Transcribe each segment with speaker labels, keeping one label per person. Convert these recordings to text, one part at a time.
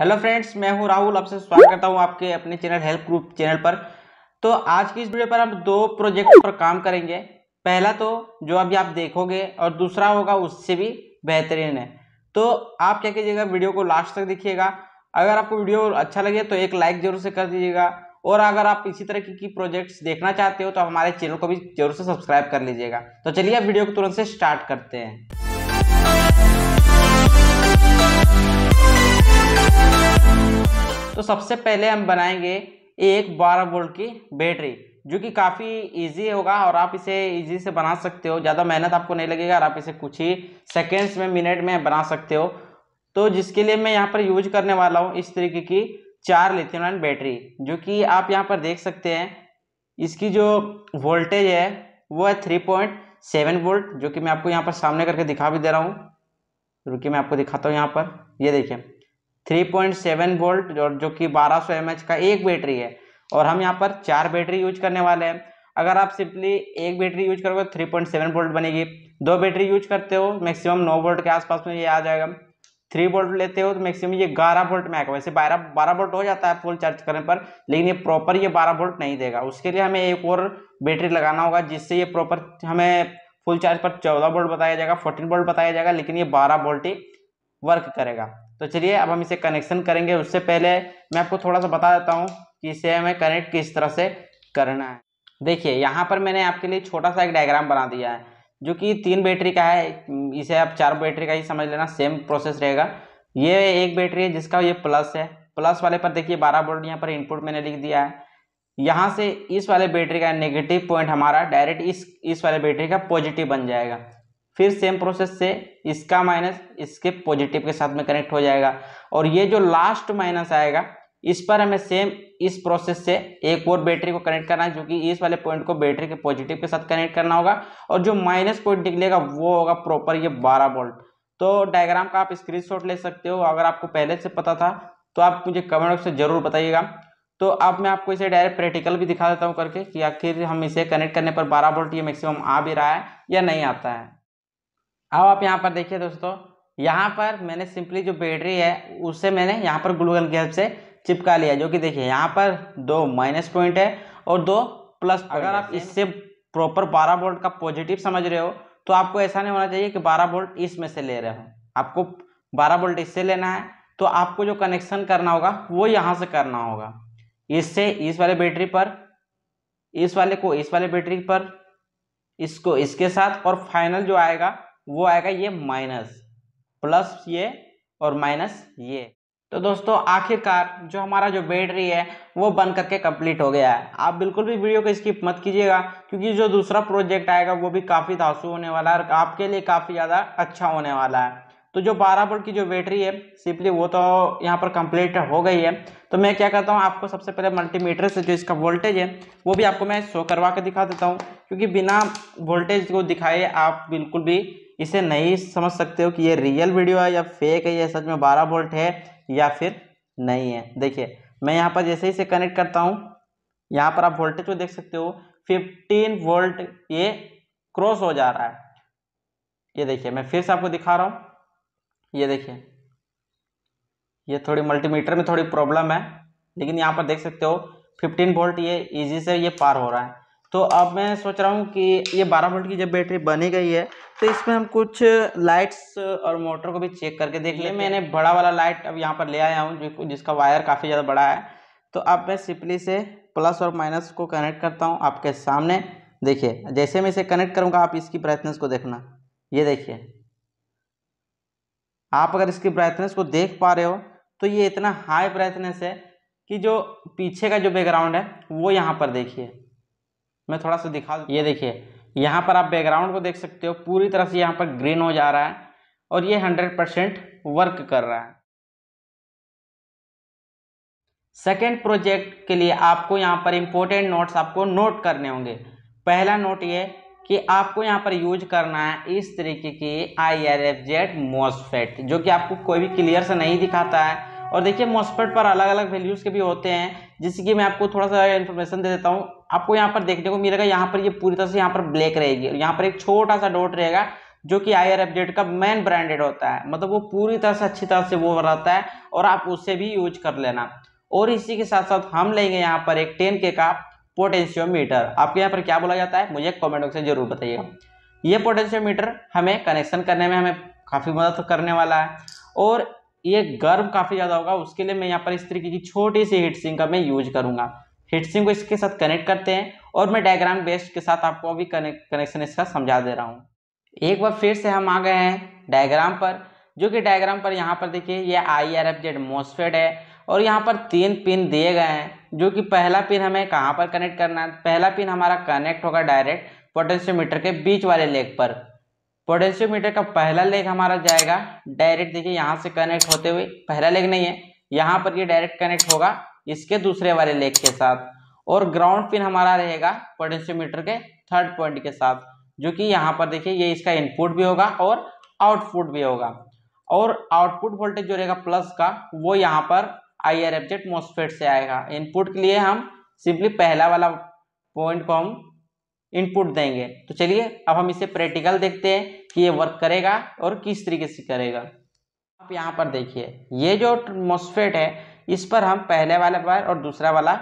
Speaker 1: hello friends मैं हूं राहुल आपसे स्वागत करता हूं आपके अपने चैनल हेल्प ग्रुप चैनल पर तो आज की इस वीडियो पर हम दो प्रोजेक्ट पर काम करेंगे पहला तो जो अभी आप देखोगे और दूसरा होगा उससे भी बेहतरीन है तो आप क्या कीजिएगा वीडियो को लास्ट तक देखिएगा अगर आपको वीडियो अच्छा लगे तो एक लाइक जरूर से कर दीजिएगा और अगर आप इसी तरह की, की प्रोजेक्ट्स देखना चाहते हो तो हमारे चैनल को भी जरूर से सब्सक्राइब कर लीजिएगा तो चलिए आप वीडियो को तुरंत से स्टार्ट करते हैं तो सबसे पहले हम बनाएंगे एक बारह वोल्ट की बैटरी जो कि काफ़ी इजी होगा और आप इसे इजी से बना सकते हो ज़्यादा मेहनत आपको नहीं लगेगा और आप इसे कुछ ही सेकेंड्स में मिनट में बना सकते हो तो जिसके लिए मैं यहाँ पर यूज करने वाला हूँ इस तरीके की चार लिथियम आयन बैटरी जो कि आप यहाँ पर देख सकते हैं इसकी जो वोल्टेज है वो है थ्री पॉइंट सेवन वोल्ट जो कि मैं आपको यहाँ पर सामने करके दिखा भी दे रहा हूँ रुकिए मैं आपको दिखाता हूँ यहाँ पर ये यह देखिए 3.7 वोल्ट और जो कि 1200 सौ एम का एक बैटरी है और हम यहाँ पर चार बैटरी यूज करने वाले हैं अगर आप सिंपली एक बैटरी यूज करोगे थ्री पॉइंट सेवन वोल्ट बनेगी दो बैटरी यूज करते हो मैक्सिमम नौ वोल्ट के आसपास में ये आ जाएगा थ्री वोल्ट लेते हो तो मैक्सिमम ये ग्यारह वोल्ट में आएगा वैसे बारह बारह वोल्ट हो जाता है फुल चार्ज करने पर लेकिन ये प्रॉपर ये बारह वोल्ट नहीं देगा उसके लिए हमें एक और बैटरी लगाना होगा जिससे ये प्रॉपर हमें फुल चार्ज पर चौदह वोल्ट बताया जाएगा फोर्टीन वोल्ट बताया जाएगा लेकिन ये बारह वोल्ट ही वर्क करेगा तो चलिए अब हम इसे कनेक्शन करेंगे उससे पहले मैं आपको थोड़ा सा बता देता हूँ कि इसे हमें कनेक्ट किस तरह से करना है देखिए यहाँ पर मैंने आपके लिए छोटा सा एक डायग्राम बना दिया है जो कि तीन बैटरी का है इसे आप चार बैटरी का ही समझ लेना सेम प्रोसेस रहेगा ये एक बैटरी है जिसका ये प्लस है प्लस वाले पर देखिए बारह बोल्ट यहाँ पर इनपुट मैंने लिख दिया है यहाँ से इस वाले बैटरी का नेगेटिव पॉइंट हमारा डायरेक्ट इस इस वाले बैटरी का पॉजिटिव बन जाएगा फिर सेम प्रोसेस से इसका माइनस इसके पॉजिटिव के साथ में कनेक्ट हो जाएगा और ये जो लास्ट माइनस आएगा इस पर हमें सेम इस प्रोसेस से एक और बैटरी को कनेक्ट करना है जो कि इस वाले पॉइंट को बैटरी के पॉजिटिव के साथ कनेक्ट करना होगा और जो माइनस पॉइंट निकलेगा वो होगा प्रॉपर ये 12 वोल्ट तो डायग्राम का आप स्क्रीनशॉट ले सकते हो अगर आपको पहले से पता था तो आप मुझे कमेंट बॉक्स में जरूर बताइएगा तो अब मैं आपको इसे डायरेक्ट प्रैक्टिकल भी दिखा देता हूँ करके कि आखिर हम इसे कनेक्ट करने पर बारह वोल्ट ये मैक्सिमम आ भी रहा है या नहीं आता है अब आप यहाँ पर देखिए दोस्तों यहाँ पर मैंने सिंपली जो बैटरी है उससे मैंने यहाँ पर ग्लूगन गैप से चिपका लिया जो कि देखिए यहाँ पर दो माइनस पॉइंट है और दो प्लस अगर आप इससे प्रॉपर बारह वोल्ट का पॉजिटिव समझ रहे हो तो आपको ऐसा नहीं होना चाहिए कि बारह वोल्ट इसमें से ले रहे हो आपको बारह वोल्ट इससे लेना है तो आपको जो कनेक्शन करना होगा वो यहाँ से करना होगा इससे इस वाले बैटरी पर इस वाले को इस वाले बैटरी पर इसको इसके साथ और फाइनल जो आएगा वो आएगा ये माइनस प्लस ये और माइनस ये तो दोस्तों आखिरकार जो हमारा जो बैटरी है वो बन करके कंप्लीट हो गया है आप बिल्कुल भी वीडियो को स्किप मत कीजिएगा क्योंकि जो दूसरा प्रोजेक्ट आएगा वो भी काफ़ी धासु होने वाला है और आपके लिए काफ़ी ज़्यादा अच्छा होने वाला है तो जो बारह बोल्ट की जो बैटरी है सिंपली वो तो यहाँ पर कंप्लीट हो गई है तो मैं क्या करता हूँ आपको सबसे पहले मल्टीमीटर से जो इसका वोल्टेज है वो भी आपको मैं शो करवा के दिखा देता हूँ क्योंकि बिना वोल्टेज को दिखाए आप बिल्कुल भी इसे नहीं समझ सकते हो कि ये रियल वीडियो है या फेक है या सच में बारह वोल्ट है या फिर नहीं है देखिए मैं यहाँ पर जैसे ही इसे कनेक्ट करता हूँ यहाँ पर आप वोल्टेज को देख सकते हो फिफ्टीन वोल्ट ये क्रॉस हो जा रहा है ये देखिए मैं फिर से आपको दिखा रहा हूँ ये देखिए ये थोड़ी मल्टीमीटर में थोड़ी प्रॉब्लम है लेकिन यहाँ पर देख सकते हो फिफ्टीन वोल्ट ये इजी से ये पार हो रहा है तो अब मैं सोच रहा हूँ कि ये बारह वोल्ट की जब बैटरी बनी गई है तो इसमें हम कुछ लाइट्स और मोटर को भी चेक करके देख लें मैंने बड़ा वाला लाइट अब यहाँ पर ले आया हूँ जिसका वायर काफ़ी ज़्यादा बड़ा है तो अब मैं सिंपली से प्लस और माइनस को कनेक्ट करता हूँ आपके सामने देखिए जैसे मैं इसे कनेक्ट करूँगा आप इसकी ब्राइटनेस को देखना ये देखिए आप अगर इसकी ब्राइटनेस को देख पा रहे हो तो ये इतना हाई ब्राइटनेस है कि जो पीछे का जो बैकग्राउंड है वो यहाँ पर देखिए मैं थोड़ा सा दिखा ये देखिए यहाँ पर आप बैकग्राउंड को देख सकते हो पूरी तरह से यहाँ पर ग्रीन हो जा रहा है और ये हंड्रेड परसेंट वर्क कर रहा है सेकेंड प्रोजेक्ट के लिए आपको यहाँ पर इम्पोर्टेंट नोट्स आपको नोट करने होंगे पहला नोट ये कि आपको यहाँ पर यूज करना है इस तरीके की I R F Z MOSFET जो कि आपको कोई भी क्लियर से नहीं दिखाता है और देखिए मॉस्फेट पर अलग अलग वैल्यूज़ के भी होते हैं जैसे कि मैं आपको थोड़ा सा इन्फॉर्मेशन दे देता हूँ आपको यहाँ पर देखने को मिलेगा यहाँ पर ये यह पूरी तरह से यहाँ पर ब्लैक रहेगी और यहाँ पर एक छोटा सा डॉट रहेगा जो कि आई आर अपडेट का मेन ब्रांडेड होता है मतलब वो पूरी तरह से अच्छी तरह से वो रहता है और आप उससे भी यूज कर लेना और इसी के साथ साथ हम लेंगे यहाँ पर एक टेन के का पोटेंशियोमीटर आपके यहाँ पर क्या बोला जाता है मुझे कमेंट बॉक्स में जरूर बताइएगा ये पोटेंशियोमीटर हमें कनेक्शन करने में हमें काफ़ी मदद करने वाला है और ये गर्म काफ़ी ज़्यादा होगा उसके लिए मैं यहाँ पर इस तरीके की छोटी सी हीट सिंक का मैं यूज करूँगा हीट सिंक को इसके साथ कनेक्ट करते हैं और मैं डायग्राम बेस्ट के साथ आपको अभी कनेक्शन इसका समझा दे रहा हूँ एक बार फिर से हम आ गए हैं डायग्राम पर जो कि डायग्राम पर यहाँ पर देखिए ये I R F Z MOSFET है और यहाँ पर तीन पिन दिए गए हैं जो कि पहला पिन हमें कहाँ पर कनेक्ट करना है पहला पिन हमारा कनेक्ट होगा डायरेक्ट पोटेंशियोमीटर के बीच वाले लेग पर पोटेंशियोमीटर का पहला लेग हमारा जाएगा डायरेक्ट देखिए यहाँ से कनेक्ट होते हुए पहला लेग नहीं है यहाँ पर ये डायरेक्ट कनेक्ट होगा इसके दूसरे वाले लेग के साथ और ग्राउंड पिन हमारा रहेगा पोटेंशियोमीटर के थर्ड पॉइंट के साथ जो कि यहाँ पर देखिए ये इसका इनपुट भी होगा और आउटपुट भी होगा और आउटपुट वोल्टेज जो रहेगा प्लस का वो यहाँ पर I R F Z MOSFET से आएगा इनपुट के लिए हम सिंपली पहला वाला पॉइंट को हम इनपुट देंगे तो चलिए अब हम इसे प्रैक्टिकल देखते हैं कि ये वर्क करेगा और किस तरीके से करेगा आप यहाँ पर देखिए ये जो मोस्फेट है इस पर हम पहले वाला वायर और दूसरा वाला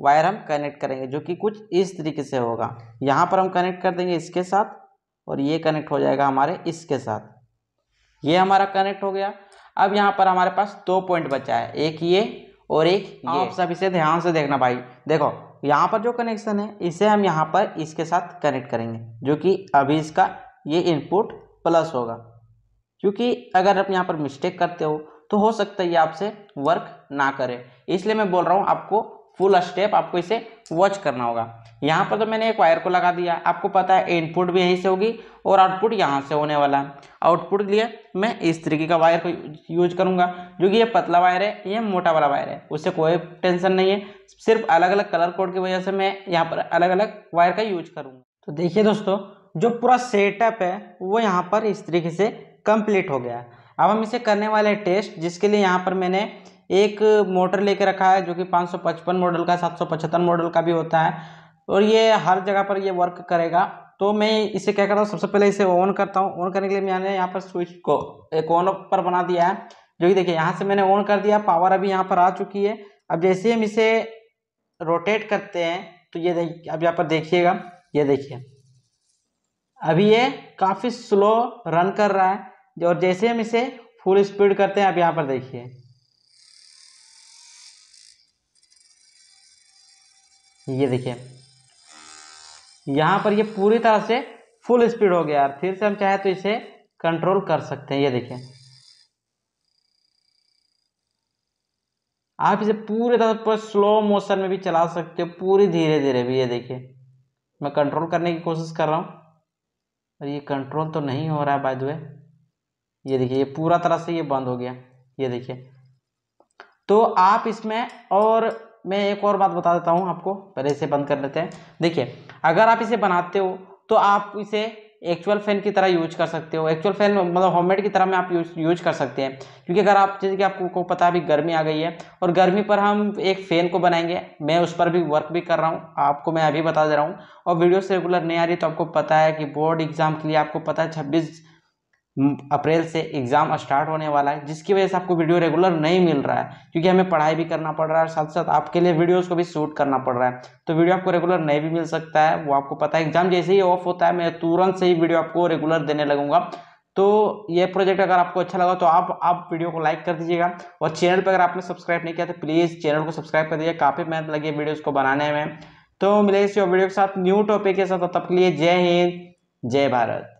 Speaker 1: वायर हम कनेक्ट करेंगे जो कि कुछ इस तरीके से होगा यहाँ पर हम कनेक्ट कर देंगे इसके साथ और ये कनेक्ट हो जाएगा हमारे इसके साथ ये हमारा कनेक्ट हो गया अब यहाँ पर हमारे पास दो पॉइंट बचा है एक ये और एक ये आप सब इसे ध्यान से देखना भाई देखो यहाँ पर जो कनेक्शन है इसे हम यहाँ पर इसके साथ कनेक्ट करेंगे जो कि अभी इसका ये इनपुट प्लस होगा क्योंकि अगर आप यहाँ पर मिस्टेक करते हो तो हो सकता है ये आपसे वर्क ना करे इसलिए मैं बोल रहा हूँ आपको फुल स्टेप आपको इसे वॉच करना होगा यहाँ पर तो मैंने एक वायर को लगा दिया आपको पता है इनपुट भी यहीं से होगी और आउटपुट यहाँ से होने वाला है आउटपुट के लिए मैं इस तरीके का वायर को यूज करूँगा जो कि ये पतला वायर है ये मोटा वाला वायर है उससे कोई टेंशन नहीं है सिर्फ अलग अलग कलर कोड की वजह से मैं यहाँ पर अलग अलग वायर का यूज करूँगा तो देखिए दोस्तों जो पूरा सेटअप है वो यहाँ पर इस तरीके से कंप्लीट हो गया अब हम इसे करने वाले टेस्ट जिसके लिए यहाँ पर मैंने एक मोटर लेके रखा है जो कि 555 मॉडल का 775 मॉडल का भी होता है और ये हर जगह पर ये वर्क करेगा तो मैं इसे क्या करता हूँ सबसे पहले इसे ऑन करता हूँ ऑन करने के लिए मैंने यहाँ पर स्विच को एक ऑन पर बना दिया है जो कि देखिए यहाँ से मैंने ऑन कर दिया पावर अभी यहाँ पर आ चुकी है अब जैसे हम इसे रोटेट करते हैं तो ये देखिए अब यहाँ पर देखिएगा ये देखिए अभी ये काफ़ी स्लो रन कर रहा है और जैसे हम इसे फुल स्पीड करते हैं अब यहाँ पर देखिए ये देखिए यहाँ पर ये पूरी तरह से फुल स्पीड हो गया और फिर से हम चाहे तो इसे कंट्रोल कर सकते हैं ये देखिए आप इसे पूरे तरह पर स्लो मोशन में भी चला सकते हो पूरी धीरे धीरे भी ये देखिए मैं कंट्रोल करने की कोशिश कर रहा हूँ और ये कंट्रोल तो नहीं हो रहा है बाय द वे ये देखिए ये पूरा तरह से ये बंद हो गया ये देखिए तो आप इसमें और मैं एक और बात बता देता हूँ आपको पहले इसे बंद कर लेते हैं देखिए अगर आप इसे बनाते हो तो आप इसे एक्चुअल फैन की तरह यूज कर सकते हो एक्चुअल फैन मतलब होममेड की तरह में आप यूज यूज कर सकते हैं क्योंकि अगर आप जैसे कि आपको पता है अभी गर्मी आ गई है और गर्मी पर हम एक फ़ैन को बनाएंगे मैं उस पर भी वर्क भी कर रहा हूँ आपको मैं अभी बता दे रहा हूँ और वीडियोस रेगुलर नहीं आ रही तो आपको पता है कि बोर्ड एग्ज़ाम के लिए आपको पता है छब्बीस अप्रैल से एग्ज़ाम स्टार्ट होने वाला है जिसकी वजह से आपको वीडियो रेगुलर नहीं मिल रहा है क्योंकि हमें पढ़ाई भी करना पड़ रहा है और साथ साथ आपके लिए वीडियोस को भी शूट करना पड़ रहा है तो वीडियो आपको रेगुलर नहीं भी मिल सकता है वो आपको पता है एग्ज़ाम जैसे ही ऑफ होता है मैं तुरंत से ही वीडियो आपको रेगुलर देने लगूंगा तो ये प्रोजेक्ट अगर आपको अच्छा लगा तो आप आप वीडियो को लाइक कर दीजिएगा और चैनल पर अगर आपने सब्सक्राइब नहीं किया तो प्लीज़ चैनल को सब्सक्राइब कर दीजिए काफ़ी मेहनत लगी है वीडियोज़ को बनाने में तो मिलेगी इस वीडियो के साथ न्यू टॉपिक के साथ तब के लिए जय हिंद जय भारत